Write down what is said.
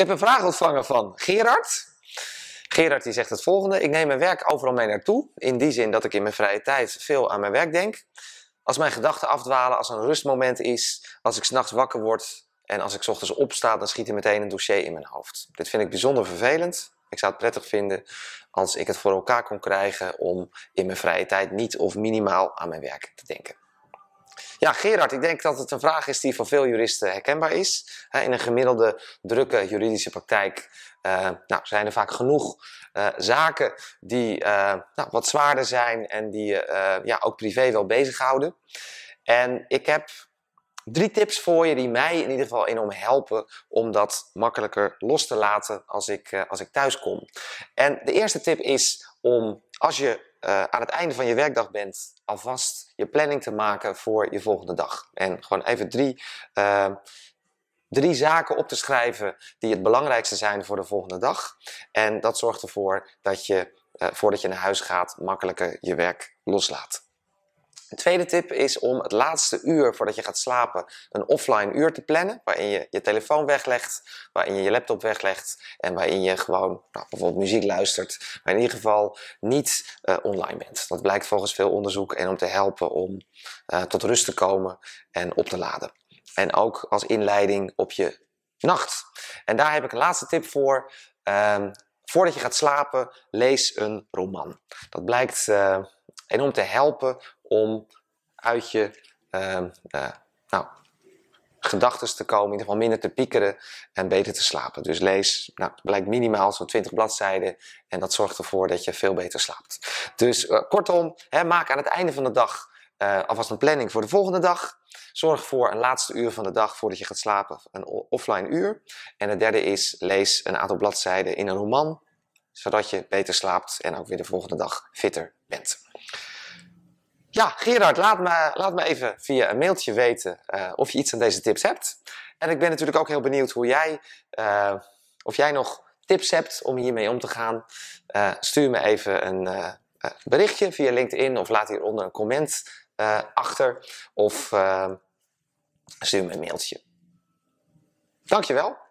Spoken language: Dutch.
heb een vraag ontvangen van Gerard. Gerard die zegt het volgende. Ik neem mijn werk overal mee naartoe. In die zin dat ik in mijn vrije tijd veel aan mijn werk denk. Als mijn gedachten afdwalen, als er een rustmoment is, als ik s'nachts wakker word en als ik ochtends opsta, dan schiet er meteen een dossier in mijn hoofd. Dit vind ik bijzonder vervelend. Ik zou het prettig vinden als ik het voor elkaar kon krijgen om in mijn vrije tijd niet of minimaal aan mijn werk te denken. Ja, Gerard, ik denk dat het een vraag is die voor veel juristen herkenbaar is. In een gemiddelde drukke juridische praktijk eh, nou, zijn er vaak genoeg eh, zaken die eh, nou, wat zwaarder zijn en die je ja, ook privé wel bezighouden. En ik heb drie tips voor je die mij in ieder geval enorm helpen om dat makkelijker los te laten als ik, als ik thuis kom. En de eerste tip is om als je eh, aan het einde van je werkdag bent, alvast je planning te maken voor je volgende dag. En gewoon even drie, ehm, drie zaken op te schrijven die het belangrijkste zijn voor de volgende dag. En dat zorgt ervoor dat je, eh, voordat je naar huis gaat, makkelijker je werk loslaat. Een tweede tip is om het laatste uur voordat je gaat slapen een offline uur te plannen. Waarin je je telefoon weglegt, waarin je je laptop weglegt en waarin je gewoon nou, bijvoorbeeld muziek luistert. Maar in ieder geval niet eh, online bent. Dat blijkt volgens veel onderzoek en om te helpen om eh, tot rust te komen en op te laden. En ook als inleiding op je nacht. En daar heb ik een laatste tip voor. Ehm, voordat je gaat slapen, lees een roman. Dat blijkt. Eh, en om te helpen om uit je uh, nou, gedachten te komen, in ieder geval minder te piekeren en beter te slapen. Dus lees, nou, blijkt minimaal zo'n 20 bladzijden en dat zorgt ervoor dat je veel beter slaapt. Dus eh, kortom, hè, maak aan het einde van de dag eh, alvast een planning voor de volgende dag. Zorg voor een laatste uur van de dag voordat je gaat slapen, een offline uur. En het derde is, lees een aantal bladzijden in een roman, zodat je beter slaapt en ook weer de volgende dag fitter bent. Ja, Gerard, laat me, laat me even via een mailtje weten eh, of je iets aan deze tips hebt. En ik ben natuurlijk ook heel benieuwd hoe jij, eh, of jij nog tips hebt om hiermee om te gaan. Eh, stuur me even een berichtje via LinkedIn of laat hieronder een comment achter. Of stuur me een mailtje. Dankjewel.